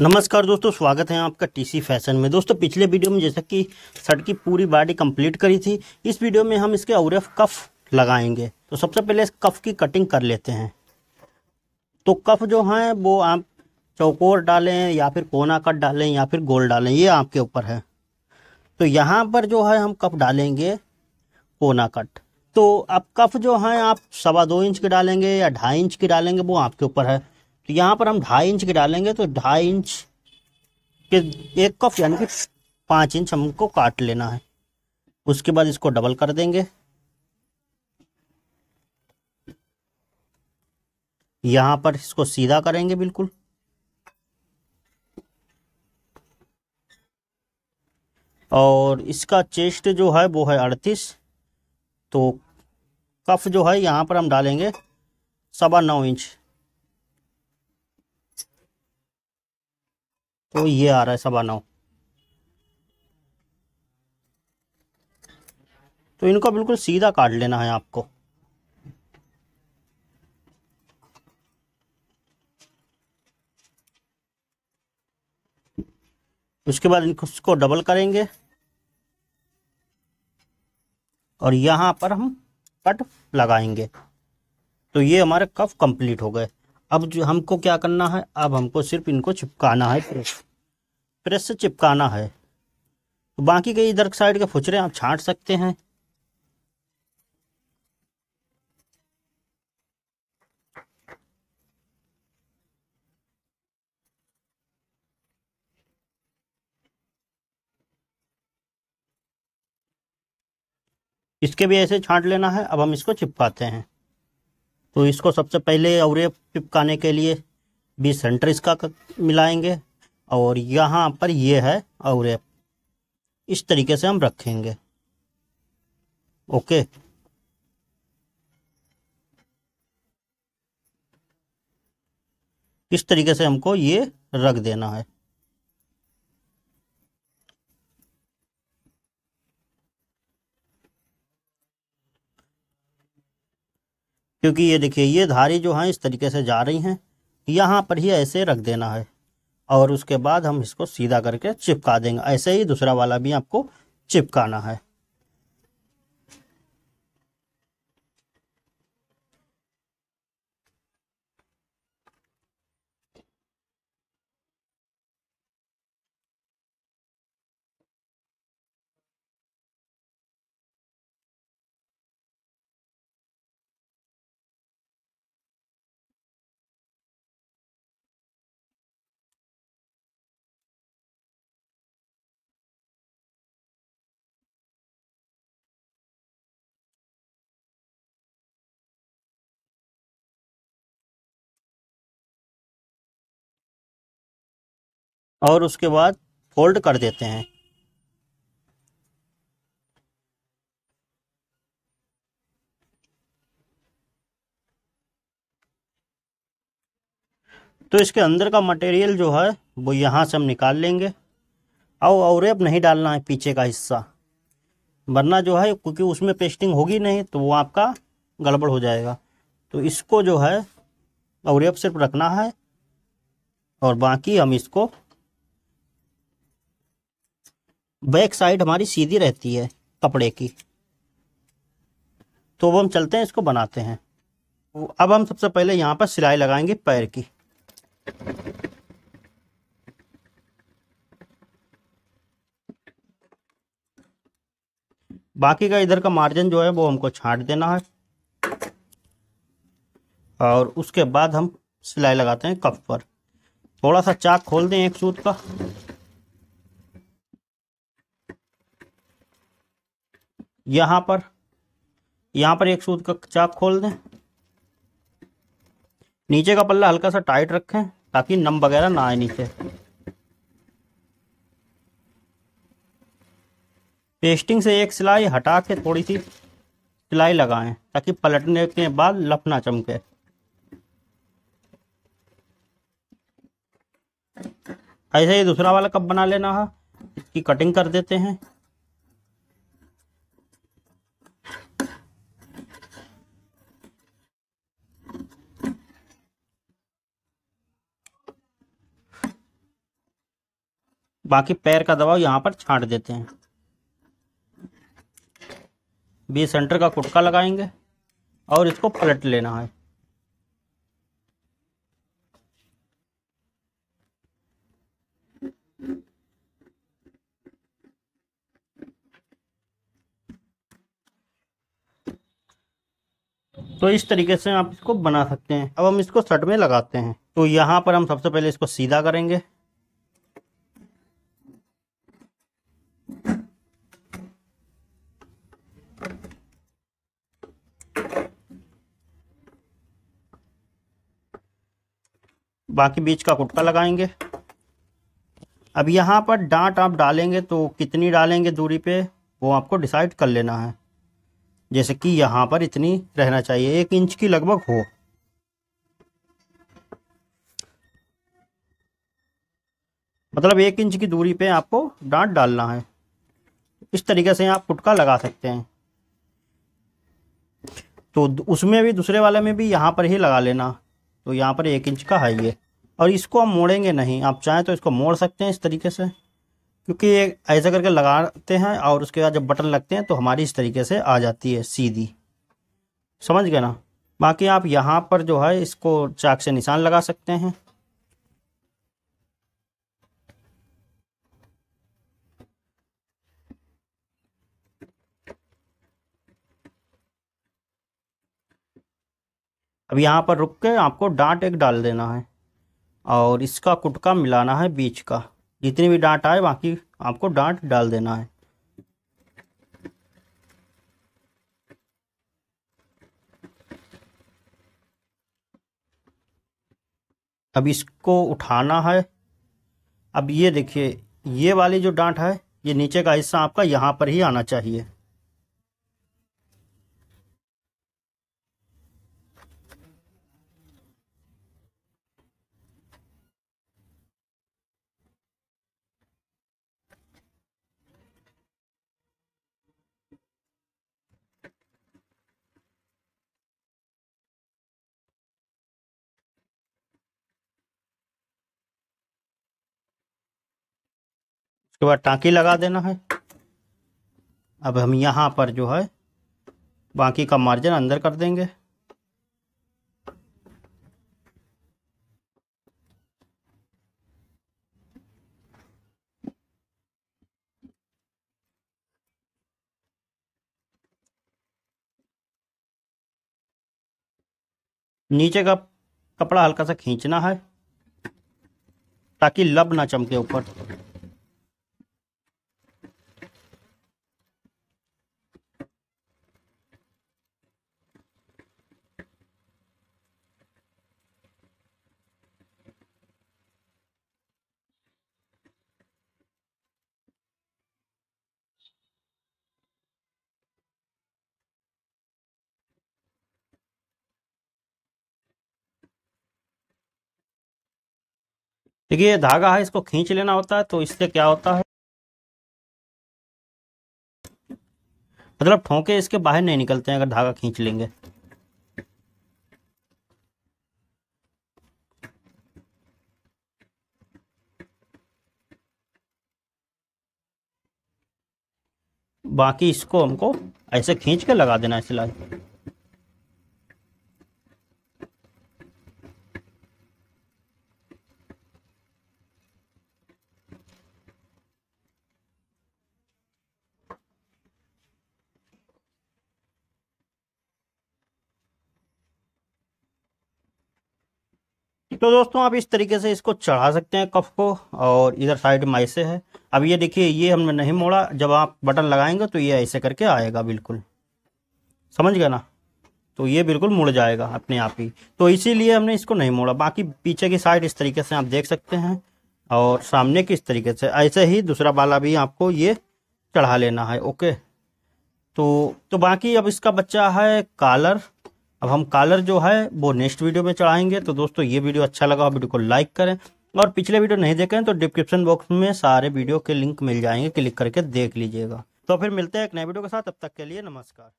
नमस्कार दोस्तों स्वागत है आपका टीसी फैशन में दोस्तों पिछले वीडियो में जैसा कि शर्ट की पूरी बॉडी कंप्लीट करी थी इस वीडियो में हम इसके औरफ कफ लगाएंगे तो सबसे पहले इस कफ की कटिंग कर लेते हैं तो कफ जो हैं वो आप चौकोर डालें या फिर कोना कट डालें या फिर गोल डालें ये आपके ऊपर है तो यहाँ पर जो है हम कफ डालेंगे कोना कट तो अब कफ जो हैं आप सवा दो इंच के डालेंगे या ढाई इंच के डालेंगे वो आपके ऊपर है तो यहाँ पर हम ढाई इंच की डालेंगे तो ढाई इंच के एक कफ यानी कि पाँच इंच हमको काट लेना है उसके बाद इसको डबल कर देंगे यहाँ पर इसको सीधा करेंगे बिल्कुल और इसका चेस्ट जो है वो है अड़तीस तो कफ जो है यहाँ पर हम डालेंगे सवा नौ इंच तो ये आ रहा है सवा नौ तो इनको बिल्कुल सीधा काट लेना है आपको उसके बाद इनको इसको डबल करेंगे और यहां पर हम कट लगाएंगे तो ये हमारे कफ कंप्लीट हो गए अब जो हमको क्या करना है अब हमको सिर्फ इनको चिपकाना है प्रेस प्रेस से चिपकाना है तो बाकी के इधर साइड के फुचरे आप छांट सकते हैं इसके भी ऐसे छांट लेना है अब हम इसको चिपकाते हैं तो इसको सबसे पहले और चिपकाने के लिए बी सेंटर इसका मिलाएंगे और यहाँ पर ये है और इस तरीके से हम रखेंगे ओके इस तरीके से हमको ये रख देना है क्योंकि ये देखिए ये धारी जो है इस तरीके से जा रही हैं यहाँ पर ही ऐसे रख देना है और उसके बाद हम इसको सीधा करके चिपका देंगे ऐसे ही दूसरा वाला भी आपको चिपकाना है और उसके बाद फोल्ड कर देते हैं तो इसके अंदर का मटेरियल जो है वो यहाँ से हम निकाल लेंगे और और अब नहीं डालना है पीछे का हिस्सा वरना जो है क्योंकि उसमें पेस्टिंग होगी नहीं तो वो आपका गड़बड़ हो जाएगा तो इसको जो है और अब सिर्फ रखना है और बाकी हम इसको बैक साइड हमारी सीधी रहती है कपड़े की तो अब हम चलते हैं इसको बनाते हैं तो अब हम सबसे पहले यहाँ पर सिलाई लगाएंगे पैर की बाकी का इधर का मार्जिन जो है वो हमको छांट देना है और उसके बाद हम सिलाई लगाते हैं कफ पर थोड़ा सा चाक खोल दें एक सूत का यहाँ पर यहां पर एक सूद का चाक खोल दें नीचे का पल्ला हल्का सा टाइट रखें ताकि नम वगैरह ना आए नीचे पेस्टिंग से एक सिलाई हटा के थोड़ी सी सिलाई लगाएं ताकि पलटने के बाद लप ना चमके ऐसे ही दूसरा वाला कप बना लेना है इसकी कटिंग कर देते हैं बाकी पैर का दबाव यहाँ पर छाट देते हैं बी सेंटर का कुटका लगाएंगे और इसको पलट लेना है तो इस तरीके से आप इसको बना सकते हैं अब हम इसको सट में लगाते हैं तो यहाँ पर हम सबसे पहले इसको सीधा करेंगे बाकी बीच का कुटका लगाएंगे अब यहाँ पर डांट आप डालेंगे तो कितनी डालेंगे दूरी पे वो आपको डिसाइड कर लेना है जैसे कि यहाँ पर इतनी रहना चाहिए एक इंच की लगभग हो मतलब एक इंच की दूरी पे आपको डांट डालना है इस तरीके से आप कुटका लगा सकते हैं तो उसमें भी दूसरे वाले में भी यहाँ पर ही लगा लेना तो यहाँ पर एक इंच का है ये और इसको हम मोड़ेंगे नहीं आप चाहें तो इसको मोड़ सकते हैं इस तरीके से क्योंकि ये ऐसा करके लगाते हैं और उसके बाद जब बटन लगते हैं तो हमारी इस तरीके से आ जाती है सीधी समझ गए ना बाकी आप यहाँ पर जो है इसको चाक से निशान लगा सकते हैं अब यहाँ पर रुक के आपको डांट एक डाल देना है और इसका कुटका मिलाना है बीच का जितनी भी डांट आए बाकी आपको डांट डाल देना है अब इसको उठाना है अब ये देखिए ये वाली जो डांट है ये नीचे का हिस्सा आपका यहाँ पर ही आना चाहिए उसके बाद टाँकी लगा देना है अब हम यहाँ पर जो है बाकी का मार्जिन अंदर कर देंगे नीचे का कपड़ा हल्का सा खींचना है ताकि लब ना चमके ऊपर देखिए ये धागा है इसको खींच लेना होता है तो इससे क्या होता है मतलब ठोंके इसके बाहर नहीं निकलते हैं अगर धागा खींच लेंगे बाकी इसको हमको ऐसे खींच के लगा देना है सिलाई तो दोस्तों आप इस तरीके से इसको चढ़ा सकते हैं कफ को और इधर साइड मैसे है अब ये देखिए ये हमने नहीं मोड़ा जब आप बटन लगाएंगे तो ये ऐसे करके आएगा बिल्कुल समझ गया ना तो ये बिल्कुल मुड़ जाएगा अपने आप ही तो इसीलिए हमने इसको नहीं मोड़ा बाकी पीछे की साइड इस तरीके से आप देख सकते हैं और सामने की इस तरीके से ऐसे ही दूसरा वाला भी आपको ये चढ़ा लेना है ओके तो तो बाकी अब इसका बच्चा है कालर अब हम कालर जो है वो नेक्स्ट वीडियो में चढ़ाएंगे तो दोस्तों ये वीडियो अच्छा लगा हो वीडियो को लाइक करें और पिछले वीडियो नहीं देखें तो डिस्क्रिप्शन बॉक्स में सारे वीडियो के लिंक मिल जाएंगे क्लिक करके देख लीजिएगा तो फिर मिलते हैं एक नए वीडियो के साथ अब तक के लिए नमस्कार